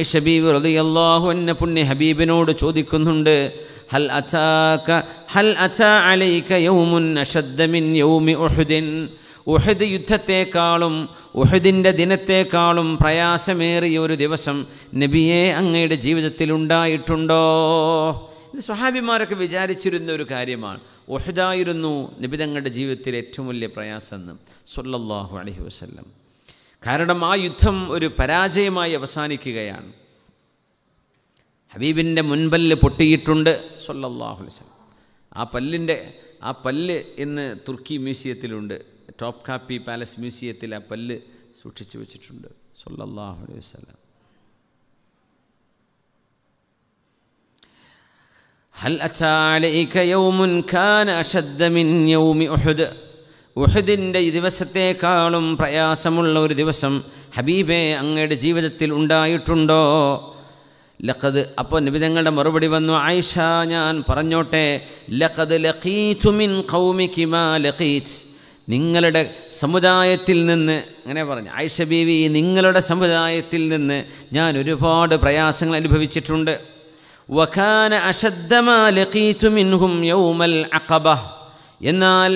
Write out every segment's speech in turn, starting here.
ഐഷബീബ് റതിയല്ലാഹു എന്ന പുണ്യ ഹബീബിനോട് ചോദിക്കുന്നുണ്ട് ഹൽ അച്ചാക്ക ഹൽ അച്ചാ അലൈക്ക യൗമുൻ അഷദ്ദമിൻ യൗമി ഉഹുദിൻ ഉഹദ് യുദ്ധത്തെക്കാളും ഉഹദിൻ്റെ ദിനത്തെക്കാളും പ്രയാസമേറിയ ഒരു ദിവസം നബിയെ അങ്ങയുടെ ജീവിതത്തിൽ ഉണ്ടായിട്ടുണ്ടോ ഇത് സ്വഹാബിമാരൊക്കെ വിചാരിച്ചിരുന്ന ഒരു കാര്യമാണ് ഉഹദായിരുന്നു നബി തങ്ങളുടെ ജീവിതത്തിലെ ഏറ്റവും വലിയ പ്രയാസം എന്ന് സൊല്ലാഹു അലഹി വസ്ല്ലം കാരണം ആ യുദ്ധം ഒരു പരാജയമായി അവസാനിക്കുകയാണ് ഹബീബിൻ്റെ മുൻപല്ല് പൊട്ടിയിട്ടുണ്ട് സൊല്ലാഹുലിസ്ലം ആ പല്ലിൻ്റെ ആ പല്ല് ഇന്ന് തുർക്കി മ്യൂസിയത്തിലുണ്ട് ടോപ്പ് കാപ്പി പാലസ് മ്യൂസിയത്തിൽ ആ പല്ല് സൂക്ഷിച്ചു വെച്ചിട്ടുണ്ട് സൊല്ലാഹു അലൈഹി വസ്ലം هل أتى عليك يوم كان أشد من يوم أحد ഉഹദിൻ്റെ ദിവസത്തെക്കാളും പ്രയാസമുള്ള ഒരു ദിവസം ഹബീബെ അങ്ങയുടെ ജീവിതത്തിൽ ഉണ്ടായിട്ടുണ്ടോ ലഖദ് അപ്പോൾ നിബിതങ്ങളുടെ മറുപടി വന്നു ആയിഷ ഞാൻ പറഞ്ഞോട്ടെ ലഖദ് ലഖീച്ചുമിൻ മിൻ കൗമിക്കിമാ ലഖീച്ച് നിങ്ങളുടെ സമുദായത്തിൽ നിന്ന് അങ്ങനെ പറഞ്ഞു ആയിഷ ബീവി നിങ്ങളുടെ സമുദായത്തിൽ നിന്ന് ഞാൻ ഒരുപാട് പ്രയാസങ്ങൾ അനുഭവിച്ചിട്ടുണ്ട് വഖാന അശദ്ധമാ ലഖീച്ചുമിൻഹും മിൻഹും യൗമൽ അഖബ എന്നാൽ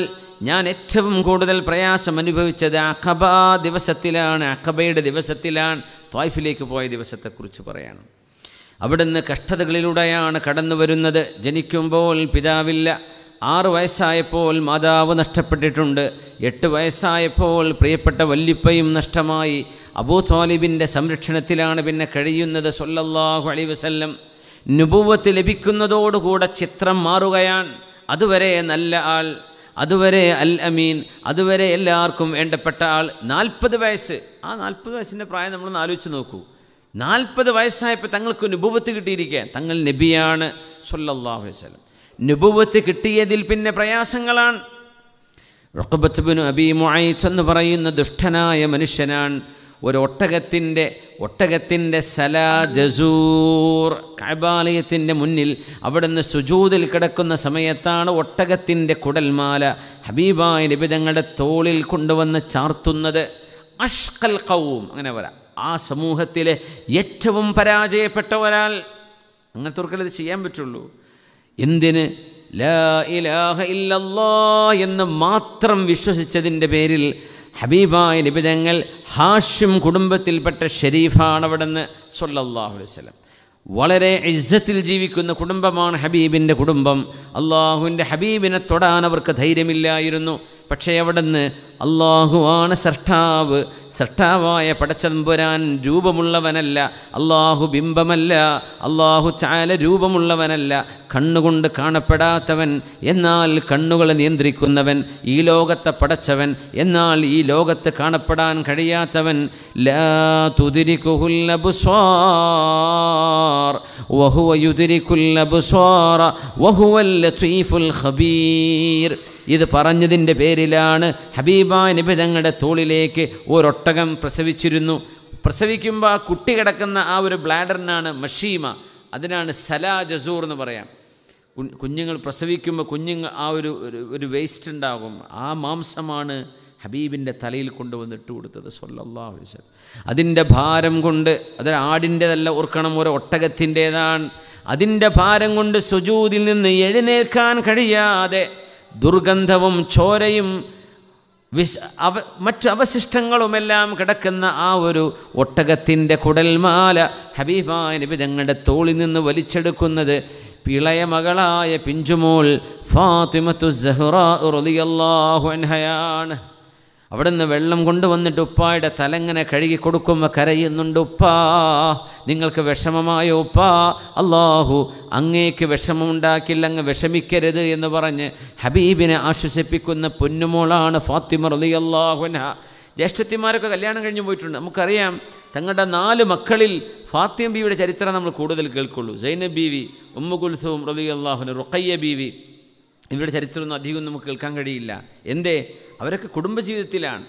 ഞാൻ ഏറ്റവും കൂടുതൽ പ്രയാസം അനുഭവിച്ചത് അഖബ ദിവസത്തിലാണ് അഖബയുടെ ദിവസത്തിലാണ് ത്വായ്ഫിലേക്ക് പോയ ദിവസത്തെക്കുറിച്ച് പറയണം അവിടുന്ന് കഷ്ടതകളിലൂടെയാണ് കടന്നു വരുന്നത് ജനിക്കുമ്പോൾ പിതാവില്ല ആറ് വയസ്സായപ്പോൾ മാതാവ് നഷ്ടപ്പെട്ടിട്ടുണ്ട് എട്ട് വയസ്സായപ്പോൾ പ്രിയപ്പെട്ട വല്ലിപ്പയും നഷ്ടമായി അബൂ തോലിബിൻ്റെ സംരക്ഷണത്തിലാണ് പിന്നെ കഴിയുന്നത് സൊല്ലാഹു അലി വസല്ലം നുപൂവത്ത് ലഭിക്കുന്നതോടുകൂടെ ചിത്രം മാറുകയാണ് അതുവരെ നല്ല ആൾ അതുവരെ അൽ അമീൻ അതുവരെ എല്ലാവർക്കും വേണ്ടപ്പെട്ട ആൾ നാൽപ്പത് വയസ്സ് ആ നാൽപ്പത് വയസ്സിൻ്റെ പ്രായം നമ്മളൊന്ന് ആലോചിച്ച് നോക്കൂ നാൽപ്പത് വയസ്സായപ്പോൾ തങ്ങൾക്ക് നുപുവത്ത് കിട്ടിയിരിക്കുക തങ്ങൾ നബിയാണ് സൊല്ലാഹു വസ്ലം നുപുവത്ത് കിട്ടിയതിൽ പിന്നെ പ്രയാസങ്ങളാണ് റൊക്കബത്തുബിനു അബി മുഴയിച്ചെന്ന് പറയുന്ന ദുഷ്ടനായ മനുഷ്യനാണ് ഒരൊട്ടകത്തിൻ്റെ ഒട്ടകത്തിൻ്റെ സലാ ജസൂർ കബാലയത്തിൻ്റെ മുന്നിൽ അവിടുന്ന് സുജൂതിൽ കിടക്കുന്ന സമയത്താണ് ഒട്ടകത്തിൻ്റെ കുടൽമാല ഹബീബായ നിബിതങ്ങളുടെ തോളിൽ കൊണ്ടുവന്ന് ചാർത്തുന്നത് അഷ്കൽ കൗവും അങ്ങനെ വരാം ആ സമൂഹത്തിലെ ഏറ്റവും പരാജയപ്പെട്ട ഒരാൾ അങ്ങനത്തെ ഇത് ചെയ്യാൻ പറ്റുള്ളൂ എന്തിന് ലാ ഇലാഹ ഇല്ലല്ലാ എന്ന് മാത്രം വിശ്വസിച്ചതിൻ്റെ പേരിൽ ഹബീബായ നിബിതങ്ങൾ ഹാഷിം കുടുംബത്തിൽപ്പെട്ട ഷെരീഫാണ് നിന്ന് സൊല്ലാഹു വസ്ലം വളരെ ഇജ്ജത്തിൽ ജീവിക്കുന്ന കുടുംബമാണ് ഹബീബിൻ്റെ കുടുംബം അള്ളാഹുവിൻ്റെ ഹബീബിനെ തൊടാൻ അവർക്ക് ധൈര്യമില്ലായിരുന്നു പക്ഷേ അവിടുന്ന് അള്ളാഹുവാണ് സൃഷ്ടാവ് സൃഷ്ടാവായ പടച്ചതമ്പുരാൻ രൂപമുള്ളവനല്ല അള്ളാഹു ബിംബമല്ല അള്ളാഹു ചാല രൂപമുള്ളവനല്ല കണ്ണുകൊണ്ട് കാണപ്പെടാത്തവൻ എന്നാൽ കണ്ണുകളെ നിയന്ത്രിക്കുന്നവൻ ഈ ലോകത്തെ പടച്ചവൻ എന്നാൽ ഈ ലോകത്ത് കാണപ്പെടാൻ കഴിയാത്തവൻ ലാ തുതിരിക്കുഹുല്ലബുസ്വാർ വഹുവ വഹുവൽ ഖബീർ ഇത് പറഞ്ഞതിൻ്റെ പേരിലാണ് ഹബീബായ തങ്ങളുടെ തോളിലേക്ക് ഒരൊട്ടകം പ്രസവിച്ചിരുന്നു പ്രസവിക്കുമ്പോൾ ആ കുട്ടി കിടക്കുന്ന ആ ഒരു ബ്ലാഡറിനാണ് മഷീമ അതിനാണ് സലാ ജസൂർ എന്ന് പറയാം കുഞ്ഞുങ്ങൾ പ്രസവിക്കുമ്പോൾ കുഞ്ഞുങ്ങൾ ആ ഒരു ഒരു വേസ്റ്റ് ഉണ്ടാകും ആ മാംസമാണ് ഹബീബിൻ്റെ തലയിൽ കൊണ്ടുവന്നിട്ട് കൊടുത്തത് സൊല്ലാ വസ്ലം അതിൻ്റെ ഭാരം കൊണ്ട് അതൊരു ആടിൻ്റെതല്ല ഓർക്കണം ഒരു ഒട്ടകത്തിൻ്റേതാണ് അതിൻ്റെ ഭാരം കൊണ്ട് സുജൂതിൽ നിന്ന് എഴുന്നേൽക്കാൻ കഴിയാതെ ദുർഗന്ധവും ചോരയും വിശ അവ മറ്റ് അവശിഷ്ടങ്ങളുമെല്ലാം കിടക്കുന്ന ആ ഒരു ഒട്ടകത്തിൻ്റെ കുടൽമാല ഹബീബായ നബി തങ്ങളുടെ തോളിൽ നിന്ന് വലിച്ചെടുക്കുന്നത് പിളയ മകളായ പിഞ്ചുമോൾ ഫാത്തിമത്തു സഹ്റാഹു അൻഹയാണ് അവിടുന്ന് വെള്ളം കൊണ്ടുവന്നിട്ട് ഉപ്പായുടെ തലങ്ങനെ കഴുകി കൊടുക്കുമ്പോൾ കരയുന്നുണ്ട് ഉപ്പാ നിങ്ങൾക്ക് വിഷമമായ ഉപ്പാ അള്ളാഹു അങ്ങേക്ക് വിഷമമുണ്ടാക്കില്ല അങ്ങ് വിഷമിക്കരുത് എന്ന് പറഞ്ഞ് ഹബീബിനെ ആശ്വസിപ്പിക്കുന്ന പൊന്നുമോളാണ് ഫാത്തിമ റതി അള്ളാഹുന ജ്യേഷ്ഠത്തിമാരൊക്കെ കല്യാണം കഴിഞ്ഞു പോയിട്ടുണ്ട് നമുക്കറിയാം തങ്ങളുടെ നാല് മക്കളിൽ ഫാത്തിം ബീവിയുടെ ചരിത്രം നമ്മൾ കൂടുതൽ കേൾക്കുള്ളൂ സൈനബ് ബീവി ഉമ്മ റലി റതി അള്ളാഹുന റുഖയ്യ ബീവി ഇവരുടെ ചരിത്രമൊന്നും അധികം നമുക്ക് കേൾക്കാൻ കഴിയില്ല എന്തേ അവരൊക്കെ കുടുംബജീവിതത്തിലാണ്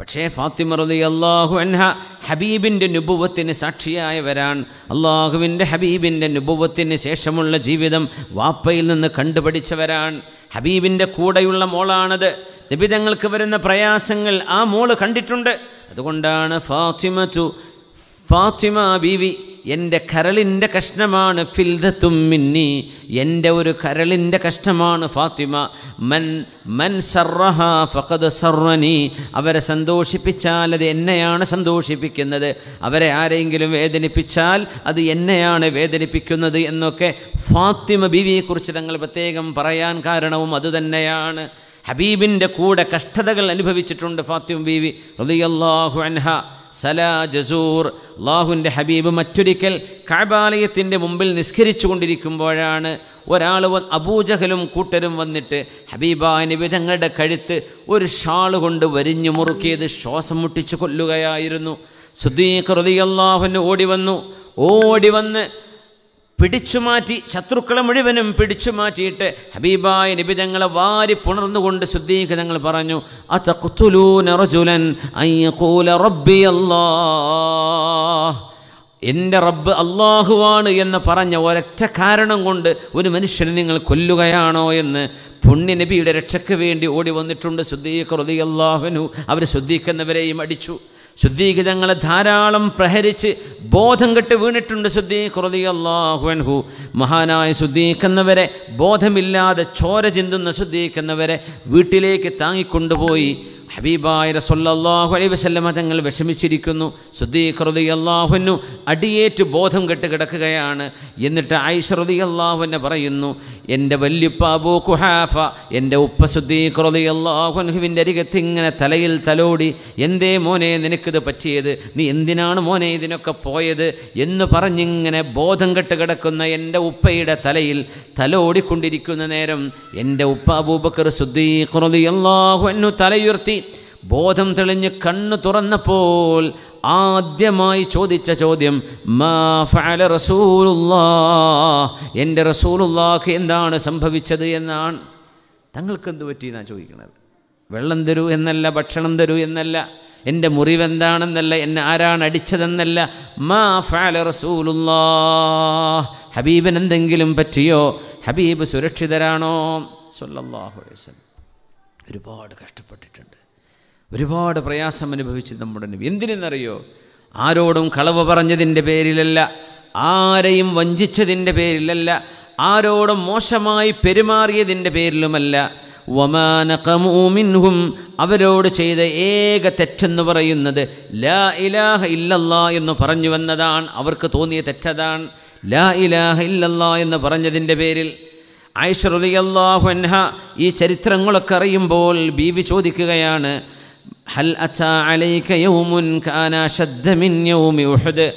പക്ഷേ ഫാത്തിമ റതി അള്ളാഹു അൻഹ ഹബീബിൻ്റെ നുപുവത്തിന് സാക്ഷിയായവരാണ് അള്ളാഹുവിൻ്റെ ഹബീബിൻ്റെ നുപുവത്തിന് ശേഷമുള്ള ജീവിതം വാപ്പയിൽ നിന്ന് കണ്ടുപഠിച്ചവരാണ് ഹബീബിൻ്റെ കൂടെയുള്ള മോളാണത് നിബിതങ്ങൾക്ക് വരുന്ന പ്രയാസങ്ങൾ ആ മോള് കണ്ടിട്ടുണ്ട് അതുകൊണ്ടാണ് ഫാത്തിമ ടു ഫാത്തിമ ബീവി എൻ്റെ കരളിൻ്റെ കഷ്ണമാണ് ഫിൽദ മിന്നി എൻ്റെ ഒരു കരളിൻ്റെ കഷ്ണമാണ് ഫാത്തിമ മൻ മൻ സർഹ ഫഖദ് സർവനി അവരെ സന്തോഷിപ്പിച്ചാൽ അത് എന്നെയാണ് സന്തോഷിപ്പിക്കുന്നത് അവരെ ആരെങ്കിലും വേദനിപ്പിച്ചാൽ അത് എന്നെയാണ് വേദനിപ്പിക്കുന്നത് എന്നൊക്കെ ഫാത്തിമ ബിവിയെക്കുറിച്ച് തങ്ങൾ പ്രത്യേകം പറയാൻ കാരണവും അതുതന്നെയാണ് ഹബീബിൻ്റെ കൂടെ കഷ്ടതകൾ അനുഭവിച്ചിട്ടുണ്ട് ഫാത്തിമ ബീവി റലിയല്ലാഹു അൻഹ സലാ ജസൂർ അള്ളാഹുവിൻ്റെ ഹബീബ് മറ്റൊരിക്കൽ കാബാലയത്തിൻ്റെ മുമ്പിൽ നിസ്കരിച്ചു കൊണ്ടിരിക്കുമ്പോഴാണ് ഒരാൾ അബൂജഹലും കൂട്ടരും വന്നിട്ട് ഹബീബായ വിധങ്ങളുടെ കഴുത്ത് ഒരു ഷാൾ കൊണ്ട് വരിഞ്ഞു മുറുക്കിയത് ശ്വാസം മുട്ടിച്ചു കൊല്ലുകയായിരുന്നു സുദീഖ് റലിയല്ലാഹുവിന് ഓടി വന്നു ഓടി വന്ന് പിടിച്ചു മാറ്റി ശത്രുക്കളെ മുഴുവനും പിടിച്ചു മാറ്റിയിട്ട് ഹബീബായ തങ്ങളെ വാരി പുണർന്നുകൊണ്ട് ശുദ്ധീഖ് തങ്ങൾ പറഞ്ഞു എൻ്റെ റബ്ബ് അള്ളാഹുവാണ് എന്ന് പറഞ്ഞ ഒരൊറ്റ കാരണം കൊണ്ട് ഒരു മനുഷ്യനെ നിങ്ങൾ കൊല്ലുകയാണോ എന്ന് പുണ്യ നബിയുടെ രക്ഷയ്ക്ക് വേണ്ടി ഓടി വന്നിട്ടുണ്ട് ശുദ്ധീകൃതി അള്ളാഹുനു അവർ ശുദ്ധീഖ് അടിച്ചു ശുദ്ധീകതങ്ങളെ ധാരാളം പ്രഹരിച്ച് ബോധം കെട്ട് വീണിട്ടുണ്ട് സുദ്ദീഖ് റതി അള്ളാഹുൻഹു മഹാനായ ശുദ്ധീക്കുന്നവരെ ബോധമില്ലാതെ ചോര ചിന്തുന്ന ശുദ്ധീക്കുന്നവരെ വീട്ടിലേക്ക് താങ്ങിക്കൊണ്ടുപോയി ഹബീബായ റസൊല്ലാഹു അലൈ വസല്ലമ തങ്ങൾ വിഷമിച്ചിരിക്കുന്നു സുദ്ദീഖ് റതി അള്ളാഹുനു അടിയേറ്റ് ബോധം കെട്ട് കിടക്കുകയാണ് എന്നിട്ട് ആയിഷ റതി അള്ളാഹുവിനെ പറയുന്നു എൻ്റെ വല്യപ്പാബു കുഹാഫ എൻ്റെ ഉപ്പ സുദ്ദീഖ്റലിയല്ലാഹുൻഹുവിൻ്റെ അരികത്ത് ഇങ്ങനെ തലയിൽ തലോടി എന്തേ മോനെ നിനക്കിത് പറ്റിയത് നീ എന്തിനാണ് മോനെ ഇതിനൊക്കെ പോയത് എന്ന് പറഞ്ഞിങ്ങനെ ബോധം കെട്ട് കിടക്കുന്ന എൻ്റെ ഉപ്പയുടെ തലയിൽ തലോടിക്കൊണ്ടിരിക്കുന്ന നേരം എൻ്റെ ഉപ്പ അബൂബക്കർ എന്നു തലയുർത്തി ബോധം തെളിഞ്ഞ് കണ്ണു തുറന്നപ്പോൾ ആദ്യമായി ചോദിച്ച ചോദ്യം മാ ഫഅല എൻ്റെ റസൂലുല്ലാഹ് എന്താണ് സംഭവിച്ചത് എന്നാണ് തങ്ങൾക്കെന്ത് പറ്റി എന്നാണ് ചോദിക്കുന്നത് വെള്ളം തരൂ എന്നല്ല ഭക്ഷണം തരൂ എന്നല്ല എൻ്റെ മുറിവെന്താണെന്നല്ല എന്നെ ആരാണ് അടിച്ചതെന്നല്ല മാ ഫാല റസൂലുല്ലാ ഹബീബിന് എന്തെങ്കിലും പറ്റിയോ ഹബീബ് സുരക്ഷിതരാണോ സല്ലല്ലാഹു അലൈഹി വസല്ലം ഒരുപാട് കഷ്ടപ്പെട്ടിട്ടുണ്ട് ഒരുപാട് പ്രയാസം അനുഭവിച്ചു നമ്മുടെ നബി എന്തിനെന്നറിയോ ആരോടും കളവ് പറഞ്ഞതിൻ്റെ പേരിലല്ല ആരെയും വഞ്ചിച്ചതിൻ്റെ പേരിലല്ല ആരോടും മോശമായി പെരുമാറിയതിൻ്റെ പേരിലുമല്ല ഒമാനഖമൂമിൻഹും അവരോട് ചെയ്ത ഏക തെറ്റെന്ന് പറയുന്നത് ലാ ഇലാഹ ഇല്ലല്ലാ എന്ന് പറഞ്ഞു വന്നതാണ് അവർക്ക് തോന്നിയ തെറ്റതാണ് ലാ ഇലാഹ ഇല്ലല്ലാ എന്ന് പറഞ്ഞതിൻ്റെ പേരിൽ ആയിഷ റലിയല്ലാഹു അൻഹ ഈ ചരിത്രങ്ങളൊക്കെ അറിയുമ്പോൾ ബീവി ചോദിക്കുകയാണ് هل أتى عليك يوم كان أشد من يوم أحد